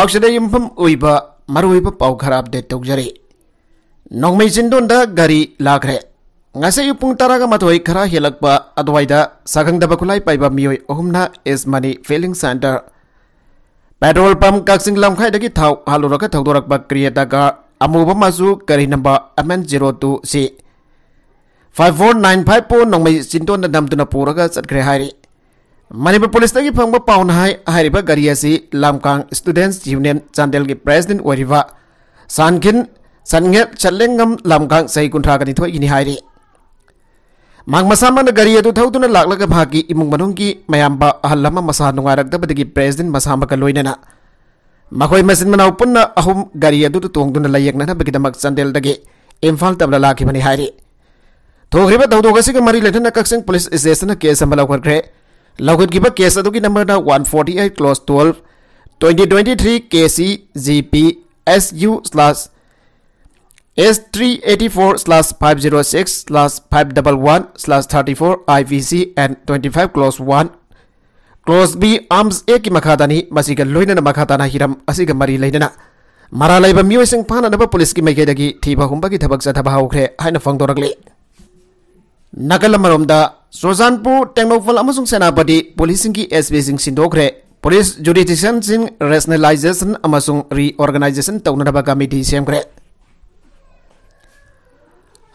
पा पाखर अपडेट तौजरी नौमेजों गरी लाख्रे युपुंग तरग मधु खरा हेल्प अद्वैद सघंब खुलाई पाब मई अहम S money filling centre petrol pump कक्सी लमखाई थौ हलूर थौदर क्रिएटर गार अमूब मजु गरी number M N zero two से फाइव फोर नाइन फाइव पो नौमेजों पुरग चतरे हाई मनपुर पुलिस की फंग पाने गरी लामकांग स्टूडेंट्स यूनियन चांदल की प्रेसीडेंट हो सनखिन सनघे चलेंगम लामकांग सही कुंठागनी मांग मसा गरी थोड़ा लाग की इमु मनु की मैं अहल मसा नुरादी की प्रेसीडेंट मसा लोन मई मसी मना पुन अहम गरी तोंदन लयेनदम चंदेल इम्फा तब लाने थोड़ी धौदों की मरी लेना कक्ष पुलिस स्टेशन केस लौटे लौखन की case number one forty eight clause twelve twenty twenty three K G P S U slash S three eighty four slash five zero six slash five double one slash thirty four I P C and twenty five clause one clause B arms A की मखादानी लोनना मखादान Hiram असग मरी लेना मरा लेब मई फाब police की मैगदी थीब हूं की धब चाहे फंगदे नकल ꯁꯣꯖꯥꯟꯄꯨꯔ ꯇꯦꯡꯅꯧꯄꯜ ꯑꯃꯁꯨꯡ ꯁꯦꯅꯥꯄꯇꯤ ꯄꯨꯂꯤꯁꯁꯤꯡꯒꯤ ꯑꯦꯁ ꯄꯤꯁꯤꯡ ꯁꯤꯟꯗꯣꯛꯈ꯭ꯔꯦ ꯄꯨꯂꯤꯁ ꯖꯨꯗꯤꯁꯤꯌꯟꯁꯤꯡ ꯔꯦꯁꯅꯦꯂꯥꯏꯖꯦꯁꯟ ꯑꯃꯁꯨꯡ ꯔꯤꯑꯣꯔꯒꯅꯥꯏꯖꯦꯁꯟ ꯇꯧꯅꯅꯕ ꯀꯃꯤꯇꯤ ꯁꯦꯝꯈ꯭ꯔꯦ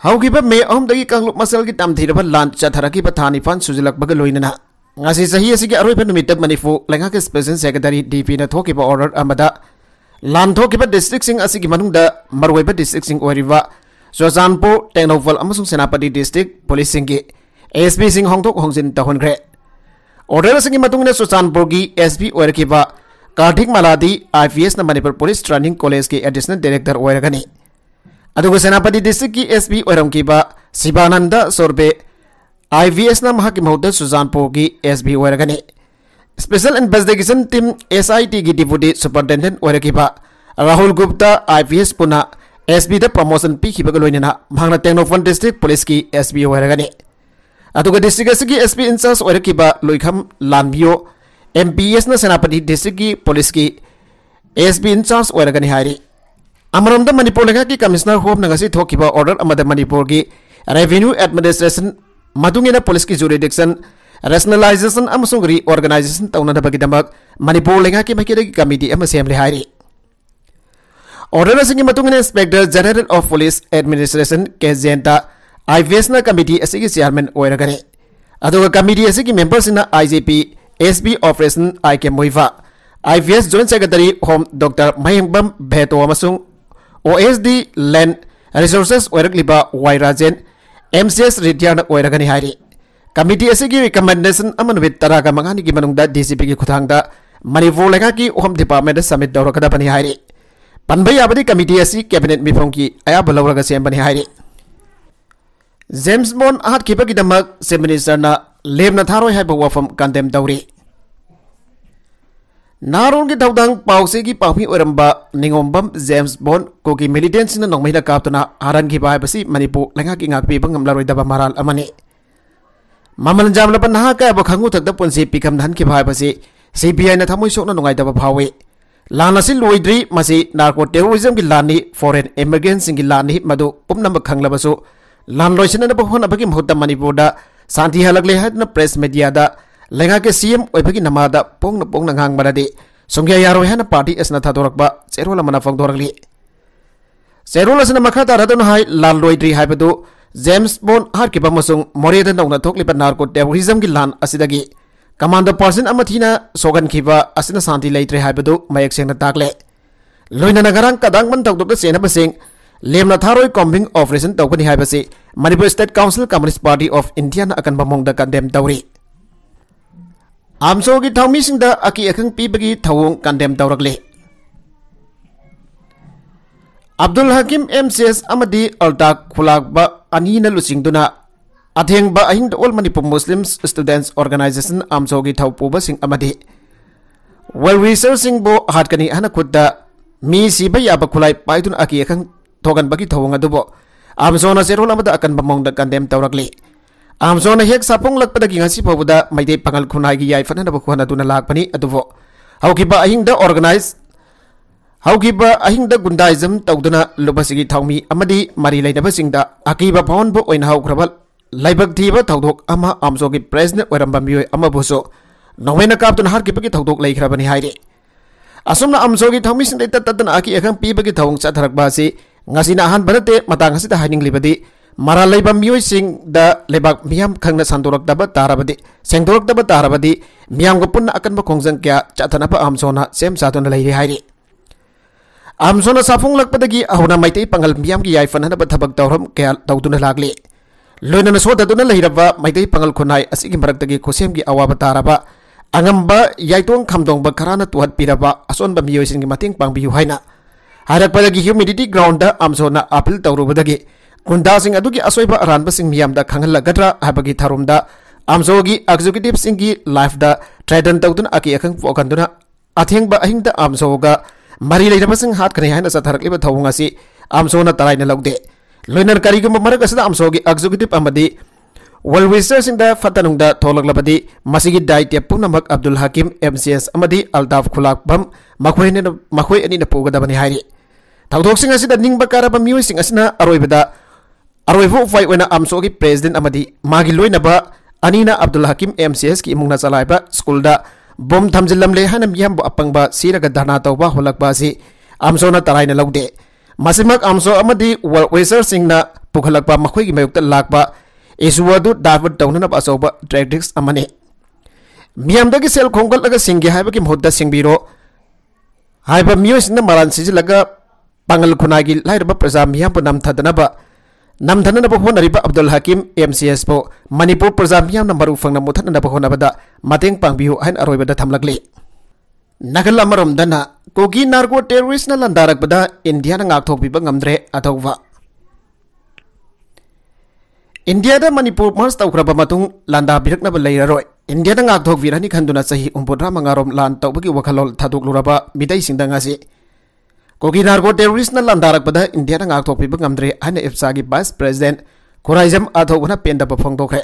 ꯍꯧꯈꯤꯕ ꯃꯦ ꯑꯍꯨꯝꯗꯒꯤ ꯀꯥꯡꯂꯨꯞ ꯃꯁꯦꯜꯒꯤ ꯇꯝꯊꯤꯔꯕ ꯂꯥꯟ ꯆꯠꯊꯔꯛꯈꯤꯕ ꯊꯥ ꯅꯤꯄꯥꯟ ꯁꯨꯖꯤꯜꯂꯛꯄꯒ ꯂꯣꯏꯅꯅ ꯉꯁꯤ ꯆꯍꯤ ꯑꯁꯤꯒꯤ ꯑꯔꯣꯏꯕ ꯅꯨꯃꯤꯠꯇ ꯃꯅꯤꯄꯨꯔ ꯂꯩꯉꯥꯛꯀꯤ ꯁ꯭ꯄꯦꯁꯦꯜ ꯁꯦꯀ꯭ꯔꯦꯇꯔꯤ ꯗꯤ ꯄꯤꯅ ꯊꯣꯛꯈꯤꯕ ꯑꯣꯔꯗꯔ ꯑꯃꯗ ꯂꯥꯟꯊꯣꯛꯈꯤꯕ ꯗꯤꯁꯇ꯭ꯔꯤꯛꯁꯤꯡ ꯑꯁꯤꯒꯤ ꯃꯅꯨꯡꯗ ꯃꯔꯨꯑꯣꯏꯕ ꯗꯤꯁꯇ꯭ꯔꯤꯛꯁꯤꯡ ꯑꯣꯏꯔꯤꯕ ꯆꯨꯔꯆꯥꯟꯄꯨꯔ ꯇꯦꯡꯅꯧꯄꯜ ꯑꯃꯁꯨꯡ ꯁꯦꯅꯥꯄꯇꯤ ꯗꯤꯁꯇ꯭ꯔꯤꯛ ꯄꯨꯂꯤꯁꯁꯤꯡꯒꯤ एस बी सिंह होंदोक होंजिन तहनग्रे ऑर्डर सिंह मतुंगने की एस बी ओरकीबा Kartik Malla I P S Manipur police training college के एडिशनल डायरेक्टर ओरगनी सेनापति डिस्ट्रिक की एस बी ओरमकीबा शिवानंद सोरबे आई वी एस महकी महुद सुजानपुर की एस बी ओरगनी special investigation team S I T की deputy superintendent Rahul Gupta I P S पुना एस बी द प्रमोशन पीखना लोइना तेनोफन डिस्ट्रिक पुलिस की एस बी ओरगनी अगर एस पी इंचार्ज होरब लोखम लाभियो M P S Senapati district police की एस पी इंचार्ज होरगनी अमरम मनपुर लेखा कमिश्नर होम ऑर्डर मनपुर की रेवेन्यू एडमिनिस्ट्रेशन मधुंगेना पुलिस की jurisdiction rationalisation reorganisation तौनबगीदमक Manpur लेखा की मैके कमीटी सेमले है ऑर्डर की inspector general of police administration के जेंता आईवेसना कमीटी असी चेयरमैन ओरगरे कमीटी असी मेंबर्स ना IGP SB operation I K मोहिफ IVS joint secretary home doctor महिम्बम भेटो OSD land resources Y Rajen M C S रेडियानगनी कमीटी असी रिकमेंडेशन नुमित तरह मंगा की मनुद्ध डीजीपी की खुदांग मणिपुर लगा की होम डिपार्टमेंट समिट दौरगदी पनभ याबदी कमीटी असी कैबिनेट मिफों की अयाब लौरगे बनी हाई เจมส์บอนอาจคิดว่ากิดมักเซมินิสันน่ะเลมนัทารวยให้บวกฟมกันเดมดาวรีนารุนกิดาวดังปาวเซกิปาวมีอรัมบะนิงอมบัมเจมส์บอนกูกิมิลิเดนซ์นั้นน้องไม่ได้กับตัวน่ะฮารันกิบายบัสีมันิปูเลงักกิงักปีบังกัมลาโรยดับมารัลอแมนีมาเมันจามลับนหาก็บอาขังกูถักดับปนซีปีกัมดันกิบายบัสีซีบีไอนัทามุยโชคนั้นน้องไอดับบ่าวเวลานาสิลวยดรีมาสีนาร์โคเทอริซึมกิลานีฟอร์เรนเอเมเกนซ์กิลานีมาดูปุ่มนั ꯂꯥꯟꯂꯣꯏꯁꯤꯟꯅꯕ ꯍꯣꯠꯅꯕꯒꯤ ꯃꯍꯨꯠꯇ ꯃꯅꯤꯄꯨꯔꯗ ꯁꯥꯟꯇꯤ ꯍꯜꯂꯛꯂꯦ ꯍꯥꯏꯗꯨꯅ プレス ꯃꯦꯗꯤꯌꯥꯗ ꯂꯩꯉꯥꯛꯀꯤ ꯁꯤ.ꯑꯦꯝ ꯑꯣꯏꯕꯒꯤ ꯅꯃꯥꯗ ꯄꯣꯡꯅ ꯄꯣꯡꯅ ꯉꯥꯡꯕꯗꯗꯤ ꯁꯨꯡꯌꯥ ꯌꯥꯔꯣꯏ ꯍꯥꯏꯅ ꯄꯥꯔꯇꯤ ꯑꯁꯤꯅ ꯊꯥꯗꯣꯔꯛꯄ ꯆꯦꯔꯣꯜ ꯑꯃꯅ ꯐꯣꯡꯗꯣꯔꯛꯂꯤ ꯆꯦꯔꯣꯜ ꯑꯁꯤꯅ ꯃꯈꯥ ꯇꯥꯔꯗꯨꯅ ꯍꯥꯏ ꯂꯥꯟꯂꯣꯏꯗ꯭ꯔꯤ ꯍꯥꯏꯕꯗꯨ ꯖꯦꯝꯁ ꯕꯣꯟ ꯍꯥꯠꯈꯤꯕ ꯑꯃꯁꯨꯡ ꯃꯣꯔꯦꯗ ꯅꯧꯅ ꯊꯣꯛꯂꯤꯕ ꯅꯥꯔꯀꯣ ꯇꯦꯔꯣꯔꯤꯖꯝꯒꯤ ꯂꯥꯟ ꯑꯁꯤꯗꯒꯤ ꯀꯃꯥꯟꯗꯣ ꯄꯥꯔꯁꯟ ꯑꯃ ꯊꯤꯅ ꯁꯣꯒꯟꯈꯤꯕ ꯑꯁꯤꯅ ꯁꯥꯟꯇꯤ ꯂꯩꯇ꯭ꯔꯦ ꯍꯥꯏꯕꯗꯨ ꯃꯌꯦꯛ ꯁꯦꯡꯅ ꯇꯥꯛꯂꯦ ꯂꯣꯏꯅꯅ ꯉꯔꯥꯡ ꯀꯗꯥꯡꯃꯟ ꯇꯧꯗꯕ ꯆꯦꯟꯅꯕꯁꯤꯡ lemna tharoi combing operation tokpani haibasi manipur state council communist party of india na akan bamong da condemn tawri amso gi thangmi sing da aki akang pi bagi kandem condemn tawrakle abdul hakim mcs amadi alta khulakba anina lusingduna ba ahing all manipur muslims students organization amso gi thawpuba sing amadi well researching bo hatkani ana khudda mi siba yaba kulai paitun aki akang थोगनबकी थौब आमजोन चेरोल अकन मौन कंदेम तौरली आमजोन हे सपोलपदीब मैदे पगल खुनाई याई फब खुन लापनी अहिंद organise अहिंद गुंडाइजम तौदना लुबी थामी मरी लेनब अकीब फौनब होब लेबीब आमजो की प्रेसनेरब मोयू नौमेन काप्तन हाकिबकी असम अमजो की थौमी तत्न अखी अखं पीब की थौ चाधरबासी ngasina sinahan panate mata ngasih sita haining libadi mara miyoi sing da lebak miyam khangna santurok daba badi tarabadi turok daba badi miyam gopun na akan zeng kia kya chatana pa amsona sem lehi leiri hairi amsona safung lakpadagi ahuna maitei pangal miyam gi yai fana fanana ba thabak tawram kya na lagli loinana lehi daba maitei pangal kunai khunai asigi dagi khosem gi awaba ba angamba tuang kam dong bakarana tuhat piraba miyoi sing gi mating pang hai na ꯍꯥꯏꯔꯛꯄꯗꯒꯤ humidity ground ꯑꯝꯁꯣꯅ April ꯇꯧꯔꯨꯕꯗꯒꯤ ꯈꯨꯟꯗꯥꯁꯤꯡ ꯑꯗꯨꯒꯤ ꯑꯁꯣꯏꯕ ꯑꯔꯥꯟꯕꯁꯤꯡ ꯃꯤꯌꯥꯝꯗ ꯈꯪꯍꯜꯂꯒꯗ꯭ꯔꯥ ꯍꯥꯏꯕꯒꯤ ꯊꯧꯔꯝꯗ ꯑꯝꯁꯣꯒꯤ ꯑꯦꯛꯖꯤꯀ꯭ꯌꯨꯇꯤꯞꯁꯤꯡꯒꯤ ꯂꯥꯏꯐꯇ ꯇ꯭ꯔꯦꯗꯟ ꯇꯧꯗꯨꯅ ꯑꯀꯤ ꯑꯈꯪ ꯄꯣꯛꯍꯟꯗꯨꯅ ꯑꯊꯦꯡꯕ ꯑꯍꯤꯡꯗ ꯑꯝꯁꯣꯒ ꯃꯔꯤ ꯂꯩꯅꯕꯁꯤꯡ ꯍꯥꯠꯀꯅꯤ ꯍꯥꯏꯅ ꯆꯠꯊꯔꯛꯂꯤꯕ ꯊꯧꯑꯣꯡ ꯑꯁꯤ ꯑꯝꯁꯣꯅ ꯇꯔꯥꯏꯅ ꯂꯧꯗꯦ ꯂꯣꯏꯅ ꯀꯔꯤꯒꯨꯝꯕ ꯃꯔꯛ ꯑꯁꯤꯗ ꯑꯝꯁꯣꯒꯤ ꯑꯦꯛꯖꯤꯀ꯭ꯌꯨꯇꯤꯞ ꯑꯃꯗꯤ ꯋꯦꯜꯋꯤꯁꯇꯔꯁꯤꯡꯗ ꯐꯠꯇꯅꯨꯡꯗ ꯊꯣꯛꯂꯛꯂꯕꯗꯤ ꯃꯁꯤꯒꯤ ꯗꯥꯏꯇ꯭ꯌ ꯄꯨꯝꯅꯃꯛ Abdul Hakim M C S ꯑꯃꯗꯤ ꯑꯜꯇꯥꯐ ꯈꯨꯂꯥꯛꯐꯝ ꯃꯈꯣꯏ ꯑꯅꯤꯅ ꯃꯈꯣꯏ ꯑꯅꯤꯅ ꯄꯨꯒꯗꯕꯅꯤ ꯍꯥꯏꯔꯤ ꯊꯧꯗꯣꯛꯁꯤꯡ ꯑꯁꯤꯗ ꯅꯤꯡꯕ ꯀꯥꯔꯕ ꯃꯤꯑꯣꯏꯁꯤꯡ ꯑꯁꯤꯅ ꯑꯔꯣꯏꯕꯗ ꯑꯔꯣꯏꯕ ꯎꯄꯥꯏ ꯑꯣꯏꯅ ꯑꯝꯁꯣꯒꯤ ꯄ꯭ꯔꯦꯁꯤꯗꯦꯟ ꯑꯃꯗꯤ ꯃꯥꯒꯤ ꯂꯣꯏꯅꯕ ꯑꯅꯤꯅ ꯑꯕꯗꯨꯜ ꯍꯀꯤꯝ ꯑꯦꯝ ꯁꯤ ꯑꯦꯁꯀꯤ ꯏꯃꯨꯡꯅ ꯆꯂꯥꯏꯕ ꯁ꯭ꯀꯨꯜꯗ ꯕꯣꯝ ꯊꯝꯖꯤꯜꯂꯝꯂꯦ ꯍꯥꯏꯅ ꯃꯤꯌꯥꯝꯕꯨ ꯑꯄꯪꯕ ꯁꯤꯔꯒ ꯙꯔꯅꯥ ꯇꯧꯕ ꯍꯣꯜꯂꯛꯄ ꯑꯁꯤ ꯑꯝꯁꯣꯅ ꯇꯔꯥꯏꯅ ꯂꯧꯗꯦ ꯃꯁꯤꯃꯛ ꯑꯝꯁꯣ ꯑꯃꯗꯤ ꯋꯥꯔꯜ ꯋꯦꯁꯔꯁꯤꯡꯅ ꯄꯨꯈꯠꯂꯛꯄ ꯃꯈꯣꯏꯒꯤ ꯃꯥꯌꯣꯛꯇ ꯂꯥꯛꯄ ꯏꯁꯨ ꯑꯗꯨ ꯗꯥꯏꯚꯔꯠ ꯇꯧꯅꯅꯕ ꯑꯆꯧꯕ ꯇ꯭ꯔꯦꯛꯇꯤꯛꯁ ꯑꯃꯅꯤ ꯃꯤꯌꯥꯝꯗꯒꯤ ꯁꯦꯜ ꯈꯣꯝꯒꯠꯂꯒ ꯁꯤꯡꯒꯦ ꯍꯥꯏꯕꯒꯤ ꯃꯍꯨꯠꯇ ꯁꯤꯡꯕꯤꯔꯣ ꯍꯥꯏꯕ ꯃꯤꯑꯣꯏꯁꯤꯡꯅ ꯃꯔꯥꯟ ꯁꯤꯖꯤꯜꯂꯒ pangal khunagi lairba praja miyam pu nam thadanaba nam thanana bu honariba abdul hakim mcs po manipur praja miyam namaru fangna mu thanana bu da mateng pangbiu hain aroibada thamlakli nagal amarom dana kogi nargo terrorist na landarak bada india na ngak thok biba ngamdre athawa india da manipur mars tau kraba matung landa birak na balai roi india na ngak thok virani khanduna sahi umpodra mangarom lan tau bagi wakhalol thaduk luraba midai singda ngasi ꯀꯣꯀꯤꯅꯥꯔꯒꯣ ꯇꯦꯔꯣꯔꯤꯁꯅ ꯂꯥꯟꯗꯥꯔꯛꯄꯗ ꯏꯟꯗꯤꯌꯥꯅ ꯉꯥꯛꯊꯣꯛꯄꯤꯕ ꯉꯝꯗ꯭ꯔꯦ ꯍꯥꯏꯅ ꯏꯞꯁꯥꯒꯤ vice president Khuraijam ꯑꯊꯧꯕꯅ ꯄꯦꯟꯗꯕ ꯐꯣꯡꯗꯣꯛꯈ꯭ꯔꯦ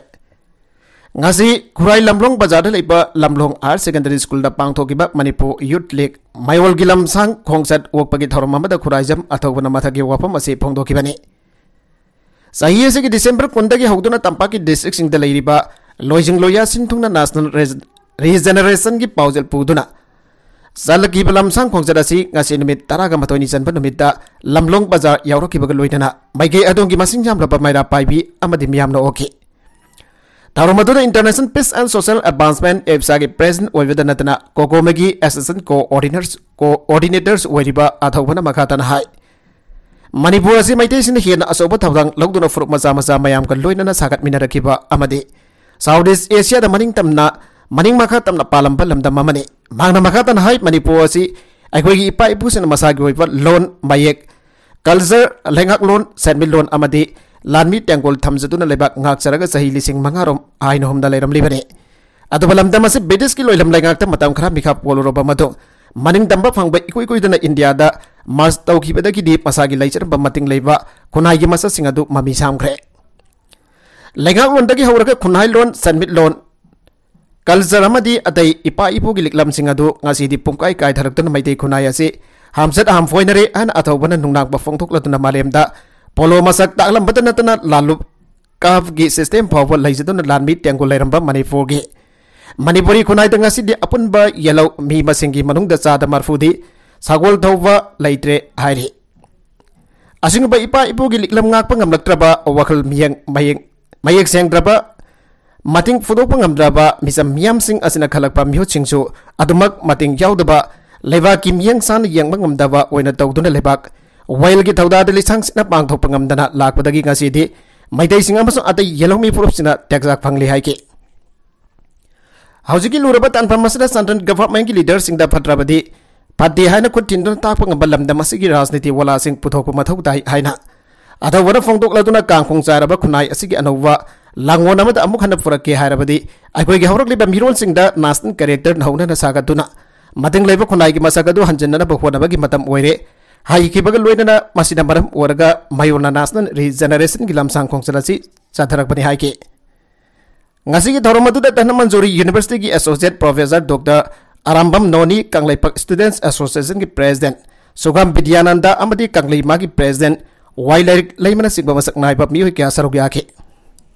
ꯉꯁꯤ ꯈꯨꯔꯥꯏ ꯂꯝꯂꯣꯡ ꯕꯖꯥꯔꯗ ꯂꯩꯕ ꯂꯝꯂꯣꯡ ꯍꯥꯌꯔ ꯁꯦꯀꯦꯟꯗꯔꯤ ꯁ꯭ꯀꯨꯜꯗ ꯄꯥꯡꯊꯣꯛꯈꯤꯕ ꯃꯅꯤꯄꯨꯔ ꯌꯨꯠ ꯂꯤꯒ ꯃꯥꯌꯣꯜꯒꯤ ꯂꯝꯁꯥꯡ ꯈꯣꯡꯆꯠ ꯑꯣꯛꯄꯒꯤ ꯊꯧꯔꯝ ꯑꯃꯗ ꯈꯨꯔꯥꯏꯖꯝ ꯑꯊꯧꯕꯅ ꯃꯊꯛꯀꯤ ꯋꯥꯐꯝ ꯑꯁꯤ ꯐꯣꯡꯗꯣꯛꯈꯤꯕꯅꯤ ꯆꯍꯤ ꯑꯁꯤꯒꯤ ꯗꯤꯁꯦꯝꯕꯔ ꯀꯨꯟꯗꯒꯤ ꯍꯧꯗꯨꯅ ꯇꯝꯄꯥꯛꯀꯤ ꯗꯤꯁꯇ꯭ꯔꯤꯛꯁꯤꯡꯗ ꯂꯩꯔꯤꯕ ꯂꯣꯏꯖꯤꯡ ꯂꯣꯌꯥ ꯁꯤꯟꯊꯨꯡꯅ ꯅꯦꯁꯅꯦꯜ ꯔꯤꯖꯦꯅꯔꯦꯁꯟꯒꯤ ꯄꯥꯎꯖꯦꯜ ꯄꯨꯗꯨꯅ ꯆꯠꯂꯛꯈꯤꯕ ꯂꯝꯁꯥꯡ ꯈꯣꯡꯆꯠ ꯑꯁꯤ ꯉꯁꯤ ꯅꯨꯃꯤꯠ ꯇꯔꯥꯒ ꯃꯥꯊꯣꯏꯅꯤ ꯆꯟꯕ ꯅꯨꯃꯤꯠꯇ ꯂꯝꯂꯣꯡ ꯕꯖꯥꯔ ꯌꯧꯔꯛꯈꯤꯕꯒ ꯂꯣꯏꯅꯅ ꯃꯥꯏꯀꯩ ꯑꯗꯣꯝꯒꯤ ꯃꯁꯤꯡ ꯌꯥꯝꯂꯕ ꯃꯩꯔꯥ ꯄꯥꯏꯕꯤ ꯑꯃꯗꯤ ꯃꯤꯌꯥꯝꯅ ꯑꯣꯛꯈꯤ ꯊꯧꯔꯝ ꯑꯗꯨꯗ international peace and social advancement ꯑꯦꯞꯁꯥꯒꯤ ꯄ꯭ꯔꯦꯁꯤꯗꯦꯟ ꯑꯣꯏꯕꯗ ꯅꯠꯇꯅ ꯀꯣꯒꯣꯃꯒꯤ ꯑꯦꯁꯤꯁꯇꯦꯟ ꯀꯣ ꯑꯣꯔꯗꯤꯅꯦꯇꯔꯁ ꯑꯣꯏꯔꯤꯕ ꯑꯊꯧꯕꯅ ꯃꯈꯥ ꯇꯥꯅ ꯍꯥꯏ ꯃꯅꯤꯄꯨꯔ ꯑꯁꯤ ꯃꯩꯇꯩꯁꯤꯡꯅ ꯍꯦꯟꯅ ꯑꯆꯧꯕ ꯊꯧꯗꯥꯡ ꯂꯧꯗꯨꯅ ꯐꯨꯔꯨꯞ ꯃꯆꯥ ꯃꯆꯥ ꯃꯌꯥꯝꯒ ꯂꯣꯏꯅꯅ ꯁꯥꯒꯠꯃꯤꯟꯅꯔꯛꯈꯤꯕ ꯑꯃꯗꯤ ꯁꯥꯎꯠ ꯏꯁ ꯑꯦꯁꯤꯌꯥꯗ ꯃꯅꯤꯡ ꯇꯝꯅ मनिंग मखा तम पालम है मांग मखा तन हाई मनपुर इपा इपूस मसाब लोन मयेक कलचर लेंगक लोन सैनमी लोन लानी तेंगोल थमजुनाचर चाही लिंग मंगारोम आई नोमने अबम से ब्रिटिश की लोलम लेगा खरा मिखा पोलोब मनद फंग इको इकोदन इंडिया मार्च तौकी मसा की लेचरब खुना की मचा मामी सामग्रे लेगा खुनाई लोन सन्मित लोन कल्चर अमदी ipa ipu इपुगी लिकलमसिंग अदु ngasi di pungkai kai tharaktan maitai khunai ase hamsat ham foinare an tuk nungnang ba malem da polo masak taklam batanatana lalu kaf gi system power laijadun lanmi tenggo lairamba manipur gi manipuri kunai da ngasi di ba yellow mi masing gi manung da cha da marfudi sagol thowa laitre haire asing ba ipa ipu gilik liklam ngak pangam laktraba wakal miyang mayeng mayek sengdraba mating fudok pangam draba misam miyam sing asina khalak pa myo chingchu adumak mating yaw daba leba kim yang san yang bangam daba oina taw dun lebak wail gi thawda de lisang sina pang thok pangam dana lak padagi nga si di maidai sing amaso atai yelong mi purup sina tekzak phangli hai ki haujigi luraba tan pamasada santan government gi leader sing da phatrabadi pati haina ko tindon ta pangam balam da masigi rajniti wala sing puthok pa mathau dai haina ada wara phongdok laduna kang khong charaba khunai asigi anova लांगों अमुक हम फुरक अखोलीब मोल national character नौना सागदना मदंग खुनाई की मसाद हंजनब होने हाईग मयोन national regeneration की लमसा खोसी चाधरपनी धर्म Dhanamanjuri university की associate professor doctor Arambam Noni Kanglep students association की president Sugam Vidyanand Kanglema की president Y Laiklem Singh मसक नाइब मई क्या सरुक